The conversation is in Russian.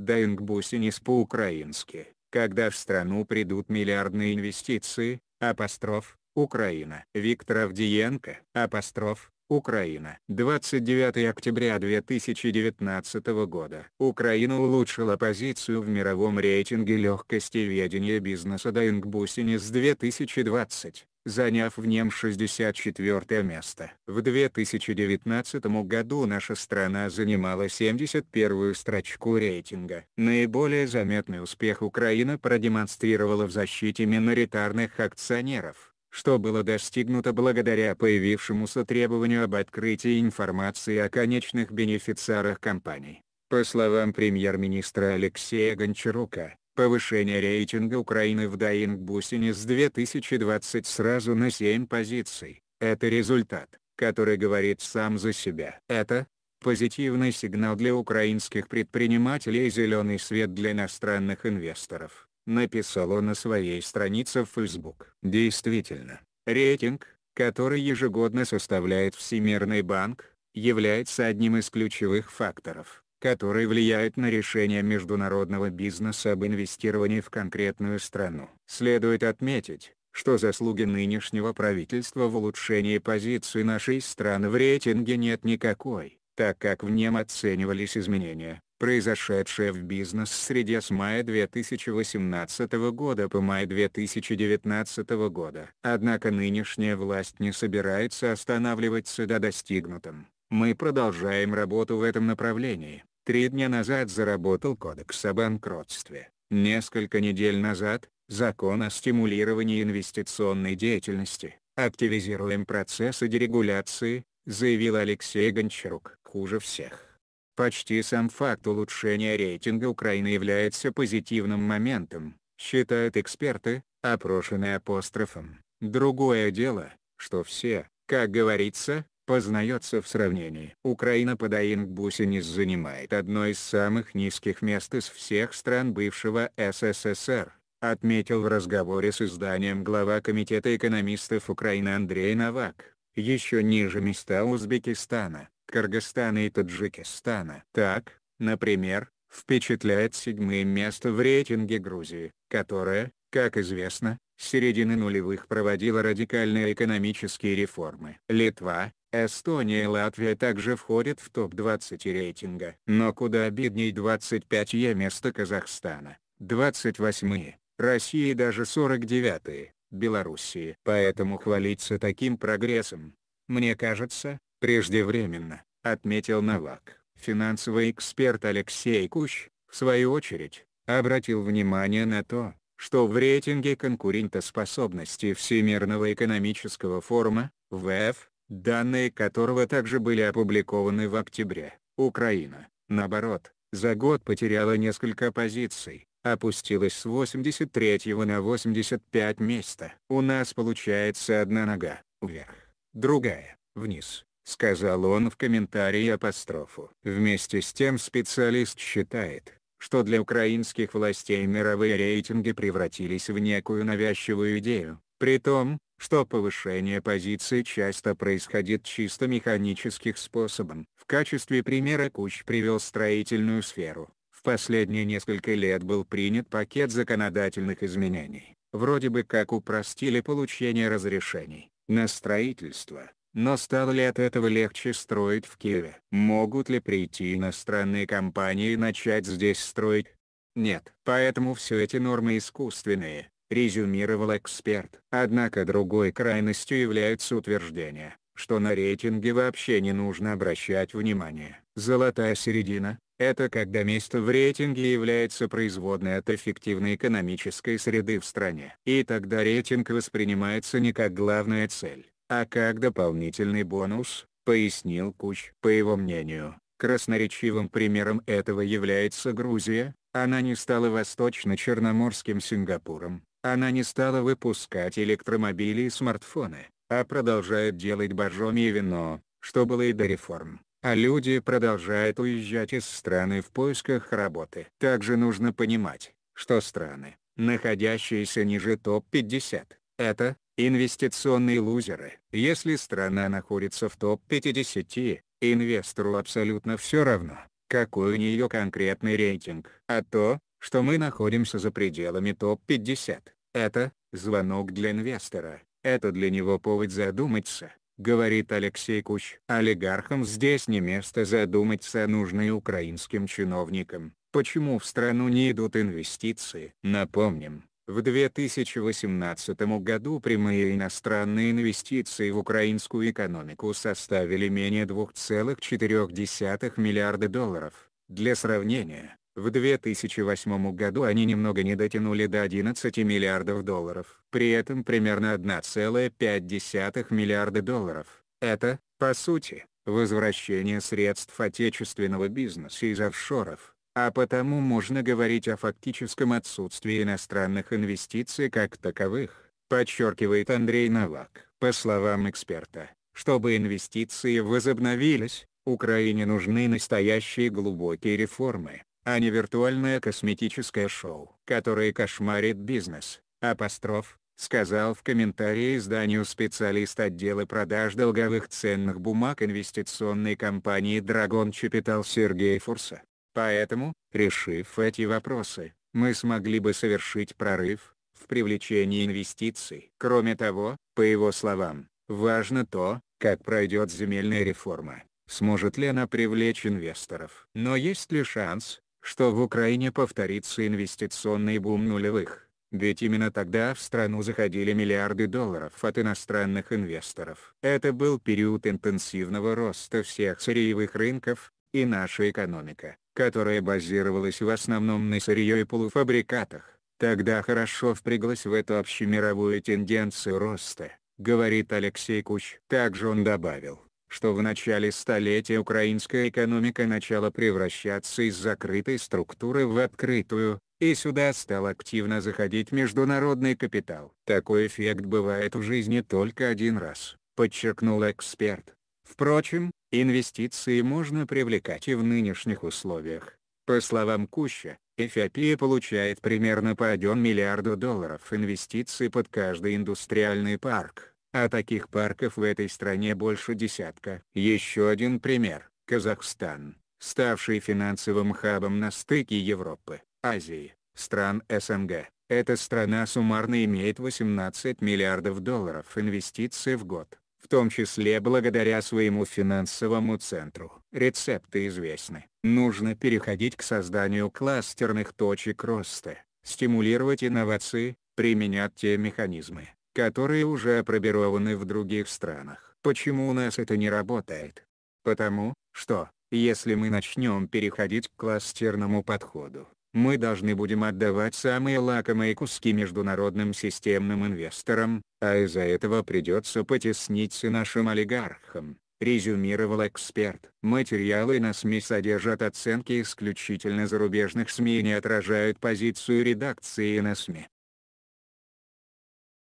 Дайнгбусинис по-украински, когда в страну придут миллиардные инвестиции, апостроф, Украина. Виктор Авдиенко, апостроф, Украина. 29 октября 2019 года. Украина улучшила позицию в мировом рейтинге легкости ведения бизнеса Дайнгбусинис 2020 заняв в нем 64 место. В 2019 году наша страна занимала 71 строчку рейтинга. Наиболее заметный успех Украина продемонстрировала в защите миноритарных акционеров что было достигнуто благодаря появившемуся требованию об открытии информации о конечных бенефициарах компаний. По словам премьер-министра Алексея Гончарука, Повышение рейтинга Украины в Бусине с 2020 сразу на 7 позиций. Это результат, который говорит сам за себя. Это позитивный сигнал для украинских предпринимателей и зеленый свет для иностранных инвесторов, написало на своей странице в Facebook. Действительно, рейтинг, который ежегодно составляет Всемирный банк, является одним из ключевых факторов, которые влияют на решение международного бизнеса об инвестировании в конкретную страну. Следует отметить, что заслуги нынешнего правительства в улучшении позиции нашей страны в рейтинге нет никакой, так как в нем оценивались изменения, произошедшие в бизнес-среде с мая 2018 года по май 2019 года. Однако нынешняя власть не собирается останавливаться до достигнутом. Мы продолжаем работу в этом направлении. Три дня назад заработал кодекс о банкротстве. Несколько недель назад, закон о стимулировании инвестиционной деятельности. Активизируем процессы дерегуляции, заявил Алексей Гончарук. Хуже всех. Почти сам факт улучшения рейтинга Украины является позитивным моментом, считают эксперты, опрошенные апострофом. Другое дело, что все, как говорится, познается в сравнении. Украина по Даингбусинис занимает одно из самых низких мест из всех стран бывшего СССР, отметил в разговоре с изданием глава Комитета экономистов Украины Андрей Новак. Еще ниже места Узбекистана, Кыргызстана и Таджикистана. Так, например, впечатляет седьмое место в рейтинге Грузии, которая, как известно, с середины нулевых проводила радикальные экономические реформы. Литва, Эстония и Латвия также входят в топ-20 рейтинга. Но куда обидней 25-е место Казахстана, 28-е, России даже 49-е, Белоруссии. Поэтому хвалиться таким прогрессом, мне кажется, преждевременно, отметил Навак. Финансовый эксперт Алексей Кущ, в свою очередь, обратил внимание на то, что в рейтинге конкурентоспособности Всемирного экономического форума, ВФ, данные которого также были опубликованы в октябре, Украина, наоборот, за год потеряла несколько позиций, опустилась с 83 на 85 место. «У нас получается одна нога, вверх, другая, вниз», — сказал он в комментарии апострофу. Вместе с тем специалист считает, что для украинских властей мировые рейтинги превратились в некую навязчивую идею, Притом, что повышение позиции часто происходит чисто механических способом. В качестве примера Куч привел строительную сферу. В последние несколько лет был принят пакет законодательных изменений. Вроде бы как упростили получение разрешений на строительство, но стало ли от этого легче строить в Киеве? Могут ли прийти иностранные компании и начать здесь строить? Нет. Поэтому все эти нормы искусственные, резюмировал эксперт. Однако другой крайностью является утверждение, что на рейтинге вообще не нужно обращать внимание. Золотая середина – это когда место в рейтинге является производной от эффективной экономической среды в стране. И тогда рейтинг воспринимается не как главная цель, а как дополнительный бонус, пояснил Куч. По его мнению, красноречивым примером этого является Грузия, она не стала восточно-черноморским Сингапуром, она не стала выпускать электромобили и смартфоны, а продолжает делать боржоми и вино, что было и до реформ. А люди продолжают уезжать из страны в поисках работы. Также нужно понимать, что страны, находящиеся ниже топ-50, это инвестиционные лузеры. Если страна находится в топ-50, инвестору абсолютно все равно, какой у нее конкретный рейтинг. А то, что мы находимся за пределами топ-50. Это звонок для инвестора. Это для него повод задуматься, говорит Алексей Куч. Олигархам здесь не место задуматься, нужно и украинским чиновникам. Почему в страну не идут инвестиции? Напомним, в 2018 году прямые иностранные инвестиции в украинскую экономику составили менее 2,4 миллиарда долларов. Для сравнения, в 2008 году они немного не дотянули до 11 миллиардов долларов. При этом примерно 1,5 миллиарда долларов. Это, по сути, возвращение средств отечественного бизнеса из офшоров, а потому можно говорить о фактическом отсутствии иностранных инвестиций как таковых, подчеркивает Андрей Новак. По словам эксперта, чтобы инвестиции возобновились, Украине нужны настоящие глубокие реформы, а не виртуальное косметическое шоу, которое кошмарит бизнес. Апостроф, сказал в комментарии изданию специалист отдела продаж долговых ценных бумаг инвестиционной компании Dragon Capital Сергей Фурса. Поэтому, решив эти вопросы, мы смогли бы совершить прорыв в привлечении инвестиций. Кроме того, по его словам, важно то, как пройдет земельная реформа, сможет ли она привлечь инвесторов. Но есть ли шанс, что в Украине повторится инвестиционный бум нулевых, ведь именно тогда в страну заходили миллиарды долларов от иностранных инвесторов. Это был период интенсивного роста всех сырьевых рынков, и наша экономика, которая базировалась в основном на сырье и полуфабрикатах, тогда хорошо впряглась в эту общемировую тенденцию роста, говорит Алексей Куч. Также он добавил, что в начале столетия украинская экономика начала превращаться из закрытой структуры в открытую, и сюда стал активно заходить международный капитал. Такой эффект бывает в жизни только один раз, подчеркнул эксперт. Впрочем, инвестиции можно привлекать и в нынешних условиях. По словам Куща, Эфиопия получает примерно по 1 миллиарду долларов инвестиций под каждый индустриальный парк. А таких парков в этой стране больше десятка. Еще один пример – Казахстан, ставший финансовым хабом на стыке Европы, Азии, стран СНГ. Эта страна суммарно имеет 18 миллиардов долларов инвестиций в год, в том числе благодаря своему финансовому центру. Рецепты известны. Нужно переходить к созданию кластерных точек роста, стимулировать инновации, применять те механизмы, которые уже пробированы в других странах. Почему у нас это не работает? Потому, что, если мы начнем переходить к кластерному подходу, мы должны будем отдавать самые лакомые куски международным системным инвесторам, а из-за этого придется потесниться нашим олигархам, резюмировал эксперт. Материалы на СМИ содержат оценки исключительно зарубежных СМИ и не отражают позицию редакции на СМИ.